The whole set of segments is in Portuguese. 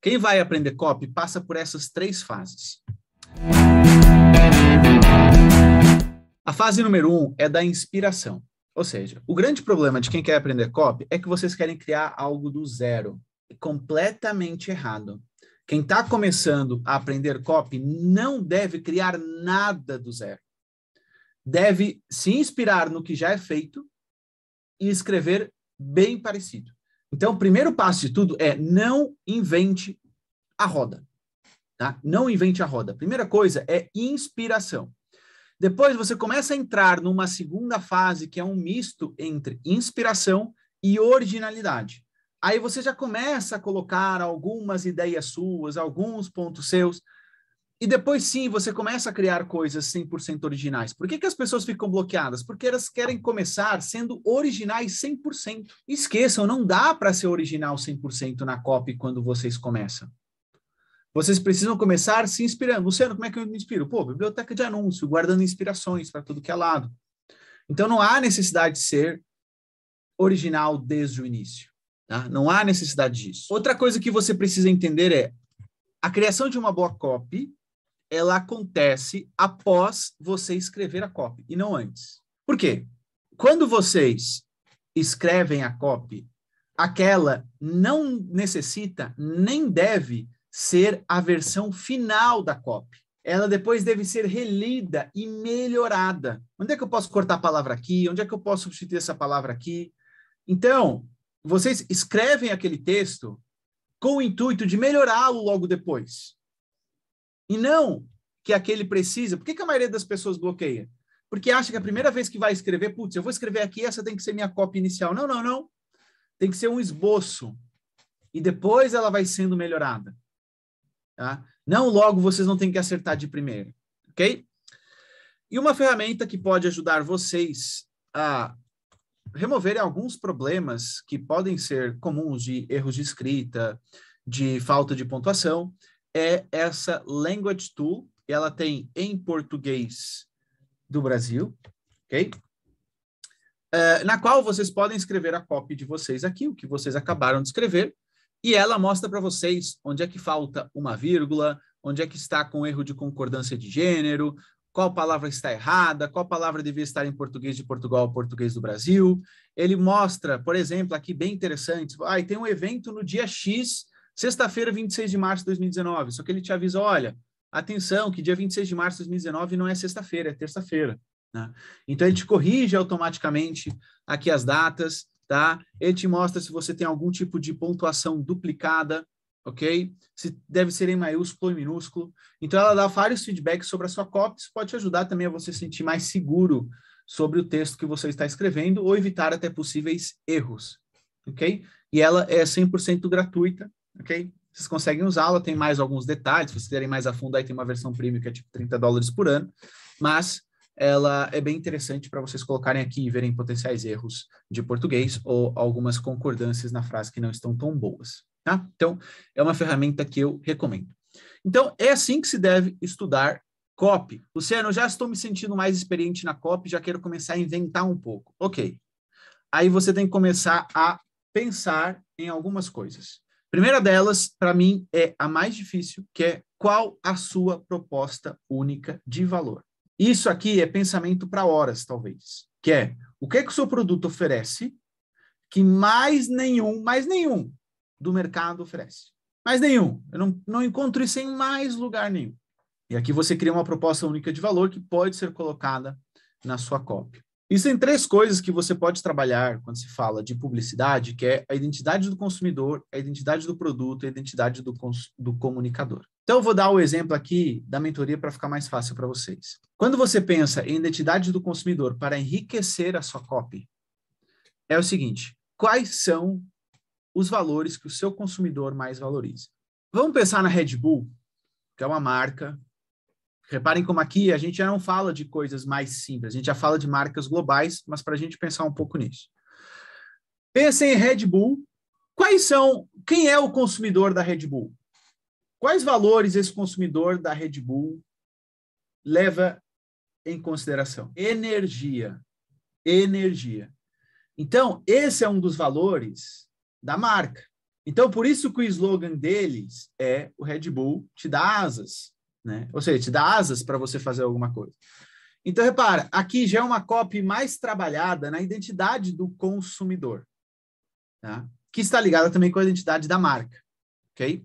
Quem vai aprender copy passa por essas três fases. A fase número um é da inspiração. Ou seja, o grande problema de quem quer aprender copy é que vocês querem criar algo do zero. Completamente errado. Quem está começando a aprender copy não deve criar nada do zero. Deve se inspirar no que já é feito e escrever bem parecido. Então, o primeiro passo de tudo é não invente a roda. Tá? Não invente a roda. Primeira coisa é inspiração. Depois você começa a entrar numa segunda fase que é um misto entre inspiração e originalidade. Aí você já começa a colocar algumas ideias suas, alguns pontos seus, e depois sim, você começa a criar coisas 100% originais. Por que, que as pessoas ficam bloqueadas? Porque elas querem começar sendo originais 100%. Esqueçam, não dá para ser original 100% na copy quando vocês começam. Vocês precisam começar se inspirando. Luciano, como é que eu me inspiro? Pô, biblioteca de anúncio, guardando inspirações para tudo que é lado. Então não há necessidade de ser original desde o início. Tá? Não há necessidade disso. Outra coisa que você precisa entender é a criação de uma boa copy ela acontece após você escrever a copy e não antes. Por quê? Quando vocês escrevem a copy, aquela não necessita nem deve ser a versão final da copy. Ela depois deve ser relida e melhorada. Onde é que eu posso cortar a palavra aqui? Onde é que eu posso substituir essa palavra aqui? Então, vocês escrevem aquele texto com o intuito de melhorá-lo logo depois. E não que aquele precisa. Por que, que a maioria das pessoas bloqueia? Porque acha que a primeira vez que vai escrever, putz, eu vou escrever aqui, essa tem que ser minha cópia inicial. Não, não, não. Tem que ser um esboço. E depois ela vai sendo melhorada. Tá? Não logo vocês não têm que acertar de primeira. Ok? E uma ferramenta que pode ajudar vocês a removerem alguns problemas que podem ser comuns de erros de escrita, de falta de pontuação, é essa Language Tool. Ela tem em português do Brasil, ok? Uh, na qual vocês podem escrever a copy de vocês aqui, o que vocês acabaram de escrever, e ela mostra para vocês onde é que falta uma vírgula, onde é que está com erro de concordância de gênero, qual palavra está errada, qual palavra devia estar em português de Portugal ou português do Brasil. Ele mostra, por exemplo, aqui bem interessante, ah, tem um evento no dia X Sexta-feira, 26 de março de 2019. Só que ele te avisa: olha, atenção, que dia 26 de março de 2019 não é sexta-feira, é terça-feira. Né? Então, ele te corrige automaticamente aqui as datas, tá? Ele te mostra se você tem algum tipo de pontuação duplicada, ok? Se deve ser em maiúsculo ou minúsculo. Então, ela dá vários feedbacks sobre a sua cópia. isso pode te ajudar também a você sentir mais seguro sobre o texto que você está escrevendo ou evitar até possíveis erros, ok? E ela é 100% gratuita, ok? Vocês conseguem usá-la, tem mais alguns detalhes, se vocês quiserem mais a fundo, aí tem uma versão premium que é tipo 30 dólares por ano, mas ela é bem interessante para vocês colocarem aqui e verem potenciais erros de português ou algumas concordâncias na frase que não estão tão boas, tá? Então, é uma ferramenta que eu recomendo. Então, é assim que se deve estudar COP. Luciano, já estou me sentindo mais experiente na COP, já quero começar a inventar um pouco. Ok. Aí você tem que começar a pensar em algumas coisas. Primeira delas, para mim, é a mais difícil, que é qual a sua proposta única de valor. Isso aqui é pensamento para horas, talvez, que é o que é que o seu produto oferece que mais nenhum, mais nenhum do mercado oferece. Mais nenhum. Eu não, não encontro isso em mais lugar nenhum. E aqui você cria uma proposta única de valor que pode ser colocada na sua cópia. Existem três coisas que você pode trabalhar quando se fala de publicidade, que é a identidade do consumidor, a identidade do produto e a identidade do, do comunicador. Então, eu vou dar o um exemplo aqui da mentoria para ficar mais fácil para vocês. Quando você pensa em identidade do consumidor para enriquecer a sua copy, é o seguinte: quais são os valores que o seu consumidor mais valoriza? Vamos pensar na Red Bull, que é uma marca Reparem como aqui a gente já não fala de coisas mais simples, a gente já fala de marcas globais, mas para a gente pensar um pouco nisso. Pensem em Red Bull. Quais são, quem é o consumidor da Red Bull? Quais valores esse consumidor da Red Bull leva em consideração? Energia. Energia. Então, esse é um dos valores da marca. Então, por isso que o slogan deles é o Red Bull te dá asas. Né? Ou seja, te dá asas para você fazer alguma coisa. Então, repara, aqui já é uma copy mais trabalhada na identidade do consumidor, tá? que está ligada também com a identidade da marca, ok?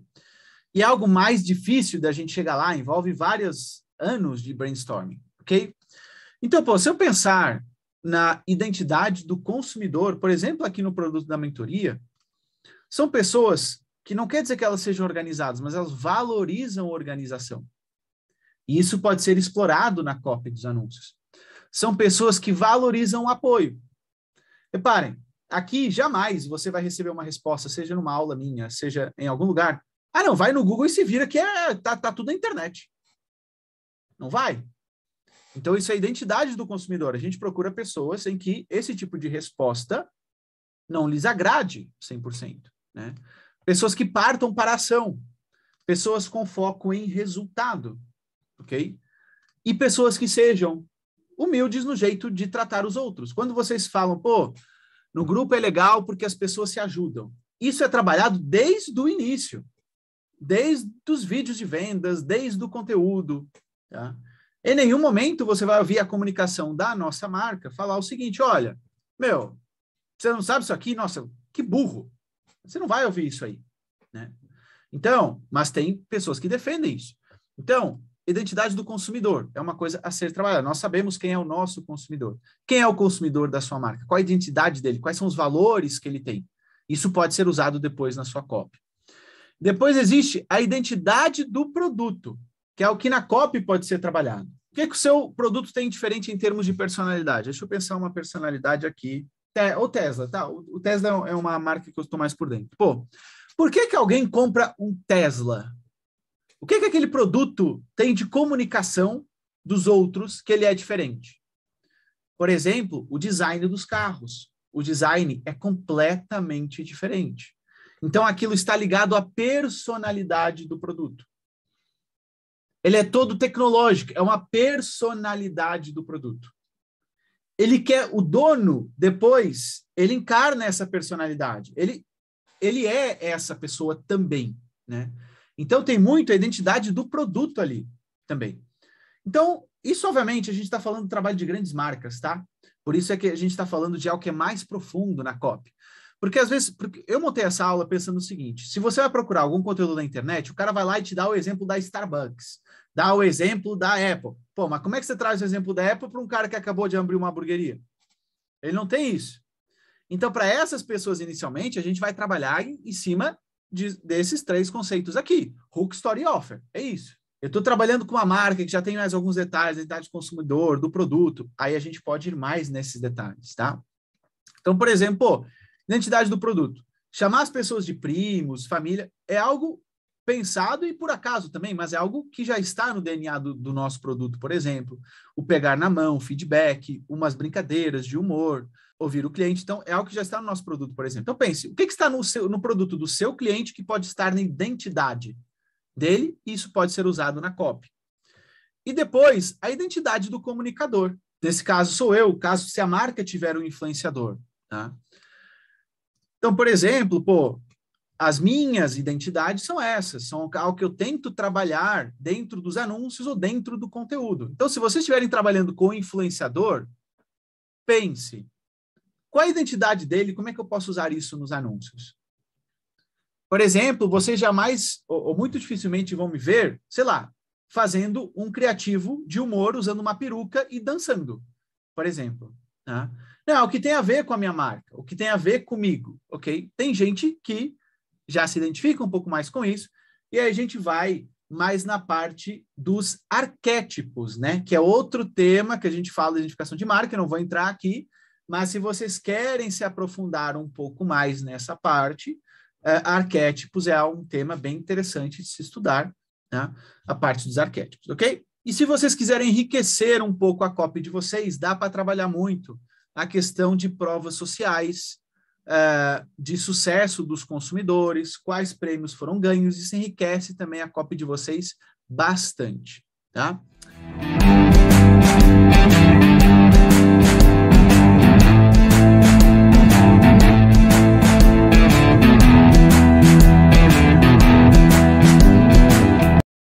E é algo mais difícil da gente chegar lá, envolve vários anos de brainstorming, ok? Então, pô, se eu pensar na identidade do consumidor, por exemplo, aqui no produto da mentoria, são pessoas que não quer dizer que elas sejam organizadas, mas elas valorizam a organização. E isso pode ser explorado na cópia dos anúncios. São pessoas que valorizam o apoio. Reparem, aqui jamais você vai receber uma resposta, seja numa aula minha, seja em algum lugar. Ah, não, vai no Google e se vira que é, tá, tá tudo na internet. Não vai. Então, isso é a identidade do consumidor. A gente procura pessoas em que esse tipo de resposta não lhes agrade 100%. Né? Pessoas que partam para a ação. Pessoas com foco em resultado ok? E pessoas que sejam humildes no jeito de tratar os outros. Quando vocês falam, pô, no grupo é legal porque as pessoas se ajudam. Isso é trabalhado desde o início, desde os vídeos de vendas, desde o conteúdo. Tá? Em nenhum momento você vai ouvir a comunicação da nossa marca falar o seguinte: olha, meu, você não sabe isso aqui? Nossa, que burro. Você não vai ouvir isso aí. Né? Então, mas tem pessoas que defendem isso. Então, identidade do consumidor é uma coisa a ser trabalhada. Nós sabemos quem é o nosso consumidor. Quem é o consumidor da sua marca? Qual a identidade dele? Quais são os valores que ele tem? Isso pode ser usado depois na sua copy. Depois existe a identidade do produto, que é o que na copy pode ser trabalhado. O que, é que o seu produto tem diferente em termos de personalidade? Deixa eu pensar uma personalidade aqui. É, o Tesla, tá? O Tesla é uma marca que eu estou mais por dentro. Pô, por que, que alguém compra um Tesla? O que, é que aquele produto tem de comunicação dos outros que ele é diferente? Por exemplo, o design dos carros. O design é completamente diferente. Então, aquilo está ligado à personalidade do produto. Ele é todo tecnológico, é uma personalidade do produto. Ele quer o dono depois, ele encarna essa personalidade. Ele ele é essa pessoa também, né? Então, tem muito a identidade do produto ali também. Então, isso, obviamente, a gente está falando do trabalho de grandes marcas, tá? Por isso é que a gente está falando de algo que é mais profundo na COP. Porque às vezes, porque eu montei essa aula pensando no seguinte: se você vai procurar algum conteúdo na internet, o cara vai lá e te dá o exemplo da Starbucks, dá o exemplo da Apple. Pô, mas como é que você traz o exemplo da Apple para um cara que acabou de abrir uma hamburgueria? Ele não tem isso. Então, para essas pessoas inicialmente, a gente vai trabalhar em cima de, desses três conceitos aqui: hook, story offer. É isso. Eu estou trabalhando com uma marca que já tem mais alguns detalhes, detalhes do consumidor, do produto. Aí a gente pode ir mais nesses detalhes, tá? Então, por exemplo, identidade do produto. Chamar as pessoas de primos, família, é algo pensado e por acaso também, mas é algo que já está no DNA do, do nosso produto, por exemplo. O pegar na mão, feedback, umas brincadeiras de humor, ouvir o cliente. Então, é algo que já está no nosso produto, por exemplo. Então, pense, o que, que está no, seu, no produto do seu cliente que pode estar na identidade dele e isso pode ser usado na copy. E depois, a identidade do comunicador. Nesse caso, sou eu, caso se a marca tiver um influenciador. Tá? Então, por exemplo, pô, as minhas identidades são essas, são algo que eu tento trabalhar dentro dos anúncios ou dentro do conteúdo. Então, se vocês estiverem trabalhando com influenciador, pense, qual a identidade dele? Como é que eu posso usar isso nos anúncios? Por exemplo, vocês jamais, ou, ou muito dificilmente vão me ver, sei lá, fazendo um criativo de humor usando uma peruca e dançando, por exemplo. Né? Não, o que tem a ver com a minha marca, o que tem a ver comigo, ok? Tem gente que já se identifica um pouco mais com isso, e aí a gente vai mais na parte dos arquétipos, né? Que é outro tema que a gente fala de identificação de marca, eu não vou entrar aqui, mas se vocês querem se aprofundar um pouco mais nessa parte, é, arquétipos é um tema bem interessante de se estudar, né? a parte dos arquétipos, ok? E se vocês quiserem enriquecer um pouco a cópia de vocês, dá para trabalhar muito a questão de provas sociais, uh, de sucesso dos consumidores, quais prêmios foram ganhos, isso enriquece também a cópia de vocês bastante, tá?